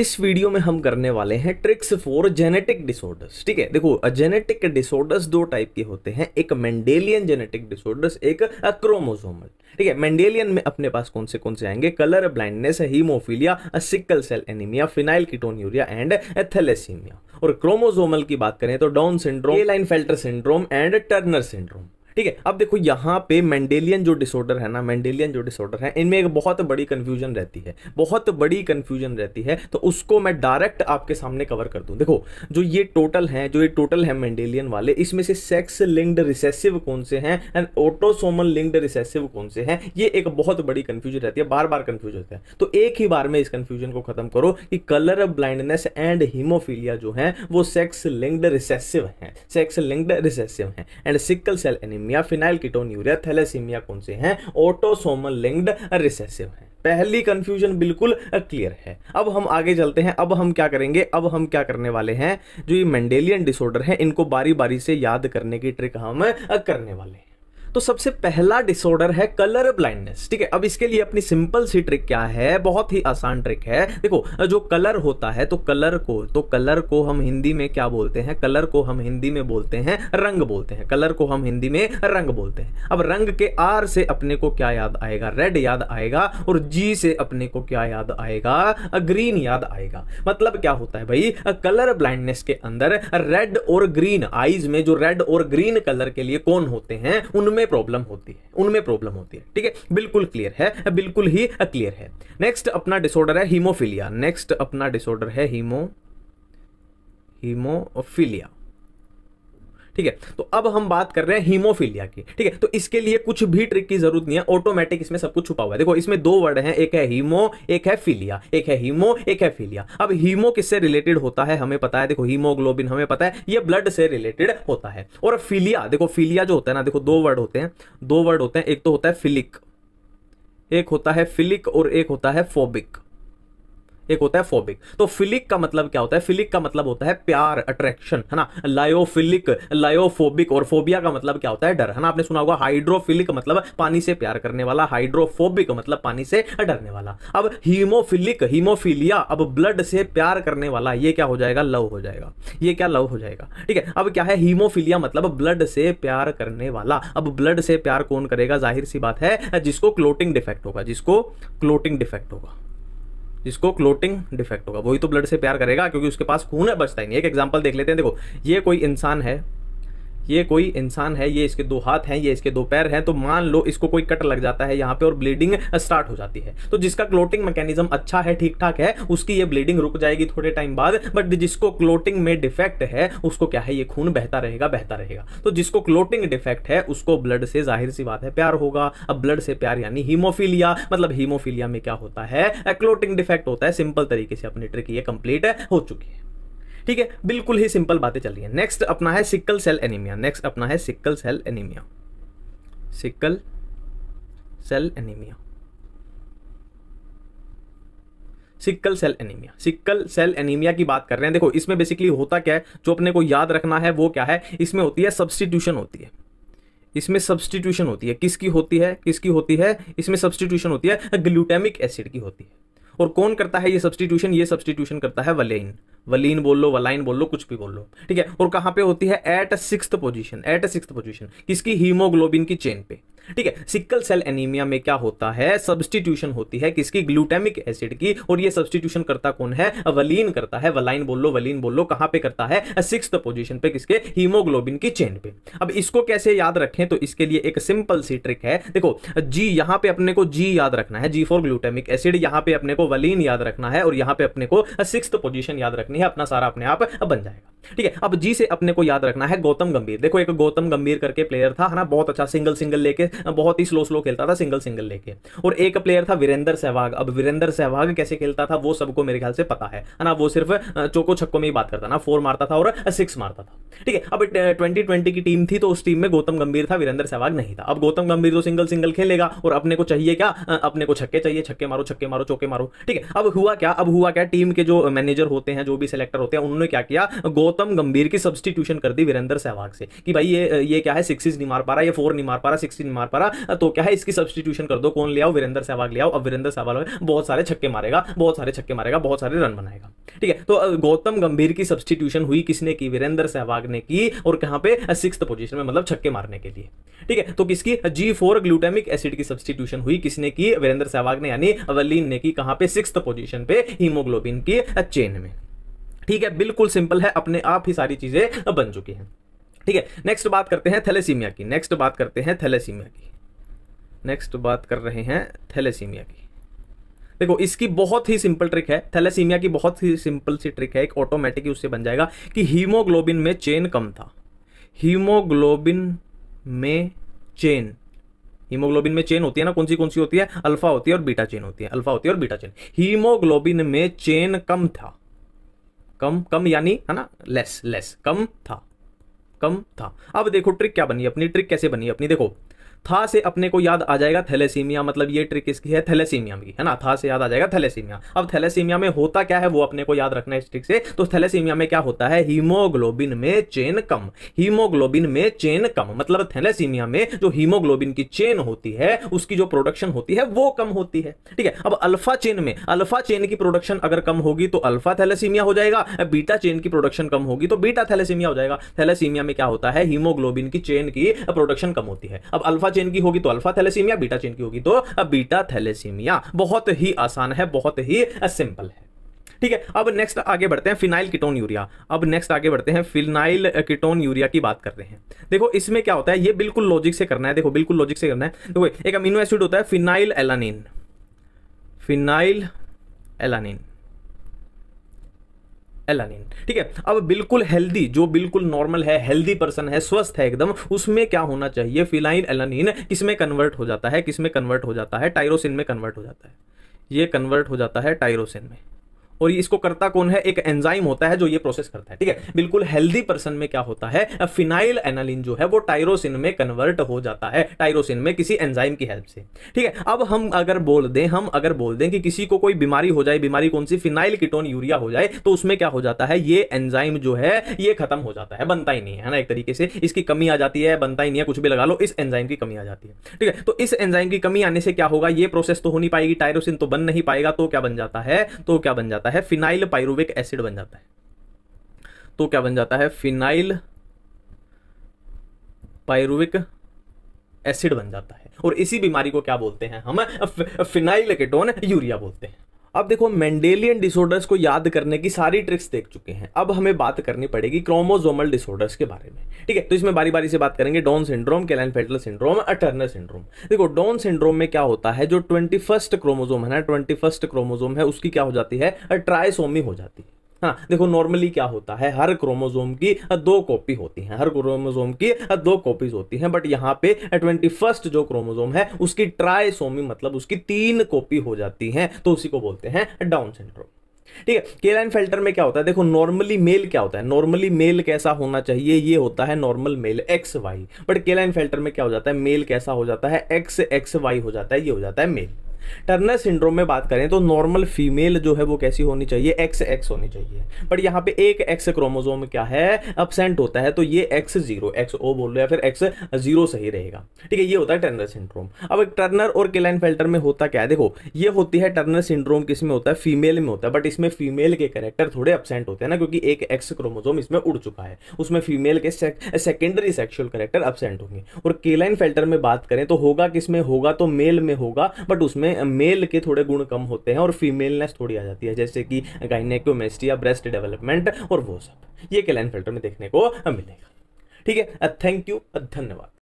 इस वीडियो में हम करने वाले हैं ट्रिक्स फॉर जेनेटिक डिसऑर्डर्स ठीक है देखो जेनेटिक डिसऑर्डर्स दो टाइप के होते हैं एक मेंडेलियन जेनेटिक डिसऑर्डर्स एक क्रोमोसोमल ठीक है मेंडेलियन में अपने पास कौन से कौन से आएंगे colour blindness haemophilia sickle cell anaemia phenylketonuria and thalassaemia और क्रोमोजोमल की बात करें तो Down syndrome Klinefelter syndrome and Turner syndrome ठीक है अब देखो यहाँ पे मैंडेलियन जो डिसऑर्डर है ना मैंडेलियन जो डिसऑर्डर है इनमें एक बहुत बड़ी कन्फ्यूजन रहती है बहुत बड़ी कन्फ्यूजन रहती है तो उसको मैं डायरेक्ट आपके सामने कवर कर दूँ देखो जो ये टोटल है जो ये टोटल है मैंडेलियन वाले इसमें से सेक्स लिंक्ड रिसेसिव कौन से हैं एंड ऑटोसोमल लिंक्ड रिसेसिव कौन से हैं ये एक बहुत बड़ी कन्फ्यूजन रहती है बार बार कन्फ्यूज होता है तो एक ही बार में इस कन्फ्यूजन को खत्म करो कि कलर ब्लाइंडनेस एंड हीमोफीलिया जो है वो सेक्स लिंक्ड रिसेसिव है सेक्स लिंक्ड रिसेसिव है and sickle cell anaemia thalassaemia phenylketonuria thalassaemia कौन से हैं ऑटोसोमल लिंक्ड रिसेसिव हैं पहली कंफ्यूजन बिल्कुल क्लियर है अब हम आगे चलते हैं अब हम क्या करेंगे अब हम क्या करने वाले हैं जो ये मेंडेलियन डिसऑर्डर है इनको बारी बारी से याद करने की ट्रिक हम करने वाले हैं तो सबसे पहला डिसऑर्डर है कलर ब्लाइंडनेस ठीक है अब इसके लिए अपनी सिंपल सी ट्रिक क्या है बहुत ही आसान ट्रिक है देखो जो कलर होता है तो कलर को तो कलर को हम हिंदी में क्या बोलते हैं कलर को हम हिंदी में बोलते हैं रंग बोलते हैं कलर को हम हिंदी में रंग बोलते हैं अब रंग के आर से अपने को क्या याद आएगा रेड याद आएगा और जी से अपने को क्या याद आएगा ग्रीन याद आएगा मतलब क्या होता है भाई कलर ब्लाइंडनेस के अंदर रेड और ग्रीन आईज में जो रेड और ग्रीन कलर के लिए कौन होते हैं उनमें उनमें प्रॉब्लम होती है उनमें प्रॉब्लम होती है ठीक है बिल्कुल क्लियर है बिल्कुल ही क्लियर है नेक्स्ट अपना डिसऑर्डर है हीमोफीलिया नेक्स्ट अपना डिसऑर्डर है हीमो हीमोफीलिया ठीक है तो अब हम बात कर रहे हैं हीमोफीलिया की ठीक है तो इसके लिए कुछ भी ट्रिक की जरूरत नहीं है ऑटोमेटिक इसमें सब कुछ छुपा हुआ है देखो इसमें दो वर्ड है एक है हीमो एक है फीलिया एक है हीमो एक है फीलिया अब हीमो किससे रिलेटेड होता है हमें पता है देखो हीमोग्लोबिन हमें पता है ये ब्लड से रिलेटेड होता है और फीलिया देखो फीलिया जो होता है ना देखो दो वर्ड होते हैं दो वर्ड होते हैं एक तो होता है फिलिक एक होता है फिलिक और एक होता है फोबिक एक होता है फोबिक तो फिलिक का मतलब क्या होता है फिलिक का मतलब होता है प्यार अट्रैक्शन है ना लायोफिलिक लायोफोबिक और फोबिया का मतलब क्या होता है डर है ना आपने सुना होगा हाइड्रोफिलिक मतलब पानी से प्यार करने वाला हाइड्रोफोबिक मतलब पानी से डरने वाला अब हीमोफिलिक हीमोफीलिया अब ब्लड से प्यार करने वाला ये क्या हो जाएगा लव हो जाएगा ये क्या लव हो जाएगा ठीक है अब क्या है हीमोफीलिया मतलब ब्लड से प्यार करने वाला अब ब्लड से प्यार कौन करेगा जाहिर सी बात है जिसको क्लोटिंग डिफेक्ट होगा जिसको क्लोटिंग डिफेक्ट होगा जिसको क्लोटिंग डिफेक्ट होगा वही तो ब्लड से प्यार करेगा क्योंकि उसके पास खून है बचता ही नहीं एक एग्जाम्पल देख लेते हैं देखो ये कोई इंसान है ये कोई इंसान है ये इसके दो हाथ हैं ये इसके दो पैर हैं तो मान लो इसको कोई कट लग जाता है यहाँ पे और ब्लीडिंग स्टार्ट हो जाती है तो जिसका क्लोटिंग मैकेनिज्म अच्छा है ठीक ठाक है उसकी ये ब्लीडिंग रुक जाएगी थोड़े टाइम बाद बट जिसको क्लोटिंग में डिफेक्ट है उसको क्या है ये खून बहता रहेगा बहता रहेगा तो जिसको क्लोटिंग डिफेक्ट है उसको ब्लड से जाहिर सी बात है प्यार होगा अब ब्लड से प्यार यानी हीमोफीलिया मतलब हीमोफीलिया में क्या होता है क्लोटिंग डिफेक्ट होता है सिंपल तरीके से अपनी ट्रिक ये कंप्लीट हो चुकी है ठीक है बिल्कुल ही सिंपल बातें चल रही हैं नेक्स्ट अपना है सिक्कल सेल एनीमिया नेक्स्ट अपना है sickle cell anaemia sickle cell anaemia sickle cell anaemia sickle cell anaemia की बात कर रहे हैं देखो इसमें बेसिकली होता क्या है जो अपने को याद रखना है वो क्या है इसमें होती है सब्सटीट्यूशन होती है इसमें सब्सटीट्यूशन होती है किसकी होती है किसकी होती है इसमें सब्सटीट्यूशन होती है ग्लूटेमिक एसिड की होती है और कौन करता है ये सब्सटीट्यूशन ये सब्सटीट्यूशन करता है वलेइन वलीन बोल लो वलाइन बोल लो कुछ भी बोल लो ठीक है और कहां पे होती है at six position at six position किसकी हीमोग्लोबिन की चेन पे ठीक है सिकल सेल एनीमिया में क्या होता है सब्सटीट्यूशन होती है किसकी ग्लूटेमिक एसिड की और ये सब्सटीट्यूशन करता कौन है वलीन करता है वलाइन बोल लो वलीन बोल लो कहां पे करता है सिक्स पोजीशन पे किसके हीमोग्लोबिन की चेन पे अब इसको कैसे याद रखें तो इसके लिए एक सिंपल सी ट्रिक है देखो जी यहां पे अपने को जी याद रखना है जी फॉर ग्लूटेमिक एसिड यहां पे अपने को वलीन याद रखना है और यहां पे अपने को सिक्स पोजिशन याद रखनी है अपना सारा अपने आप बन जाएगा ठीक है अब जी से अपने को याद रखना है गौतम गंभीर देखो एक गौतम गंभीर करके प्लेयर था है ना बहुत अच्छा सिंगल सिंगल लेके बहुत ही स्लो स्लो खेलता था सिंगल सिंगल लेके और एक प्लेयर था वीरेंद्र सहवाग अब वीरेंद्र सहवाग कैसे खेलता था वो सबको मेरे ख्याल से पता है ना वो सिर्फ चौको छक्को में ही बात करता ना फोर मारता था और सिक्स मारता था ठीक है अब ट्वेंटी ट्वेंटी की टीम थी तो उस टीम में गौतम गंभीर था वीरेंद्र सहवाग नहीं था अब गौतम गंभीर तो सिंगल सिंगल खेलेगा और अपने को चाहिए क्या अपने को छक्के चाहिए छक्के मारो छक्के मारो चौके मारो ठीक है अब हुआ क्या अब हुआ क्या टीम के जो मैनेजर होते हैं जो भी सिलेक्टर होते हैं उन्होंने क्या किया गौतम गंभीर की सब्सटीट्यूशन कर दी वीरेंद्र सहवाग से कि भाई ये ये क्या है सिक्सिस नहीं मार पा रहा ये फोर नहीं मार पा रहा सिक्स नहीं मार पा रहा तो क्या है इसकी सब्सटीट्यूशन कर दो कौन ले आओ वीरेंद्र सहवाग ले आओ अब वीरेंद्र सहवाग बहुत सारे छक्के मारेगा बहुत सारे छक्के मारेगा बहुत सारे रन बनाएगा ठीक है तो गौतम गंभीर की सब्सटीट्यूशन हुई किसने की वीरेंद्र सहवाग भागने की और कहां पे सिक्स पोजीशन में मतलब छक्के मारने के लिए ठीक है तो किसकी जी फोर ग्लूटेमिक एसिड की सब्सटीट्यूशन हुई किसने की वीरेंद्र सहवाग ने यानी वलीन ने की कहां पे सिक्स पोजीशन पे हीमोग्लोबिन की चेन में ठीक है बिल्कुल सिंपल है अपने आप ही सारी चीजें बन चुकी हैं ठीक है नेक्स्ट बात करते हैं थैलेसीमिया की नेक्स्ट बात करते हैं थैलेसीमिया की नेक्स्ट बात कर रहे हैं थैलेसीमिया की देखो इसकी बहुत ही सिंपल ट्रिक है थैलेसीमिया की बहुत ही सिंपल सी ट्रिक है एक ऑटोमेटिक उससे बन जाएगा कि हीमोग्लोबिन में चेन कम था हीमोग्लोबिन में चेन हीमोग्लोबिन में चेन होती है ना कौन सी कौन सी होती है अल्फा होती है और बीटा चेन होती है अल्फा होती है और बीटा चेन हीमोग्लोबिन में चेन कम था कम कम यानी है ना लेस लेस कम था कम था अब देखो ट्रिक क्या बनी अपनी ट्रिक कैसे बनी अपनी देखो था से अपने को याद आ जाएगा थैलेसीमिया मतलब ये ट्रिक इसकी है थैलेसीमिया की है ना था से याद आ जाएगा थैलेसीमिया अब थैलेसीमिया में होता क्या है वो अपने को याद रखना है इस ट्रिक से तो थैलेसीमिया में क्या होता है हीमोग्लोबिन में चेन कम हीमोग्लोबिन में चेन कम मतलब थैलेसीमिया में जो हीमोग्लोबिन की चेन होती है उसकी जो प्रोडक्शन होती है वो कम होती है ठीक है अब अल्फा चेन में अल्फा चेन की प्रोडक्शन अगर कम होगी तो अल्फा थैलेसीमिया हो जाएगा बीटा चेन की प्रोडक्शन कम होगी तो बीटा थैलेसीमिया हो जाएगा थैलेसीमिया में क्या होता है हीमोग्लोबिन की चेन की प्रोडक्शन कम होती है अब अल्फा अल्फा चेन की होगी तो अल्फा थैलेसीमिया बीटा चेन की होगी तो बीटा थैलेसीमिया बहुत ही आसान है बहुत ही सिंपल है ठीक है अब नेक्स्ट आगे बढ़ते हैं फिनाइल कीटोन यूरिया अब नेक्स्ट आगे बढ़ते हैं फिनाइल कीटोन यूरिया की बात करते हैं देखो इसमें क्या होता है ये बिल्कुल लॉजिक से करना है देखो बिल्कुल लॉजिक से करना है देखो एक अमीनो एसिड होता है phenylalanine phenylalanine alanine ठीक है अब बिल्कुल हेल्दी जो बिल्कुल नॉर्मल है हेल्दी पर्सन है स्वस्थ है एकदम उसमें क्या होना चाहिए फिलाइन एलानिन किसमें कन्वर्ट हो जाता है किसमें कन्वर्ट हो जाता है टाइरोसिन में कन्वर्ट हो जाता है ये कन्वर्ट हो जाता है टायरोसिन में और ये इसको करता कौन है एक एंजाइम होता है जो ये प्रोसेस करता है ठीक है बिल्कुल हेल्दी पर्सन में क्या होता है फिनाइल एनालिन जो है वो टायरोसिन में कन्वर्ट हो जाता है टायरोसिन में किसी एंजाइम की हेल्प से ठीक है अब हम अगर बोल दें हम अगर बोल दें कि किसी को कोई बीमारी हो जाए बीमारी कौन सी फिनाइल किटोन यूरिया हो जाए तो उसमें क्या हो जाता है ये एंजाइम जो है ये खत्म हो जाता है बनता ही नहीं है ना एक तरीके से इसकी कमी आ जाती है बनता ही नहीं है कुछ भी लगा लो इस एंजाइम की कमी आ जाती है ठीक है तो इस एंजाइम की कमी आने से क्या होगा ये प्रोसेस तो हो नहीं पाएगी टायरोसिन तो बन नहीं पाएगा तो क्या बन जाता है तो क्या बन जाता जाता है फिनाइल पायरुविक एसिड बन जाता है तो क्या बन जाता है फिनाइल पायरुविक एसिड बन जाता है और इसी बीमारी को क्या बोलते हैं हम फिनाइल केटोन यूरिया बोलते हैं अब देखो मेंडेलियन डिसऑर्डर्स को याद करने की सारी ट्रिक्स देख चुके हैं अब हमें बात करनी पड़ेगी क्रोमोजोमल डिसऑर्डर्स के बारे में ठीक है तो इसमें बारी बारी से बात करेंगे Down syndrome Klinefelter syndrome Turner syndrome देखो डॉन सिंड्रोम में क्या होता है जो ट्वेंटी क्रोमोजोम है ना ट्वेंटी क्रोमोजोम है उसकी क्या हो जाती है ट्राइसोमी हो जाती है है हाँ, ना देखो नॉर्मली क्या होता है हर क्रोमोजोम की दो कॉपी होती है हर क्रोमोजोम की दो कॉपीज होती है बट यहाँ पे ट्वेंटी फर्स्ट जो क्रोमोजोम है उसकी ट्राइसोमी मतलब उसकी तीन कॉपी हो जाती है तो उसी को बोलते हैं डाउन सिंड्रोम ठीक है केलाइन फिल्टर में क्या होता है देखो नॉर्मली मेल क्या होता है नॉर्मली मेल कैसा होना चाहिए ये होता है normal male X Y but Klinefelter में क्या हो जाता है मेल कैसा हो जाता है एक्स एक्स वाई हो जाता है ये हो जाता है मेल टर्नर सिंड्रोम में बात करें तो नॉर्मल फीमेल जो है वो कैसी होनी चाहिए एक्स एक्स होनी चाहिए बट यहाँ पे एक एक्स क्रोमोजोम क्या है अपसेंट होता है तो ये एक्स जीरो एक्स ओ बोल रहे या फिर एक्स जीरो सही रहेगा ठीक है ये होता है टर्नर सिंड्रोम अब टर्नर और केलाइन फिल्टर में होता क्या है देखो ये होती है टर्नर सिंड्रोम किस में होता है फीमेल में होता है बट इसमें फीमेल के करेक्टर थोड़े अपसेंट होते हैं ना क्योंकि एक एक्स क्रोमोजोम इसमें उड़ चुका है उसमें फीमेल के सेकेंडरी सेक्शुअल करेक्टर अपसेंट होंगे और केलाइन फिल्टर में बात करें तो होगा किसमें होगा तो मेल में होगा बट उसमें में मेल के थोड़े गुण कम होते हैं और फीमेलनेस थोड़ी आ जाती है जैसे कि गाइनेकोमेस्टी या ब्रेस्ट डेवलपमेंट और वो सब ये कैलाइन फिल्टर में देखने को मिलेगा ठीक है थैंक यू धन्यवाद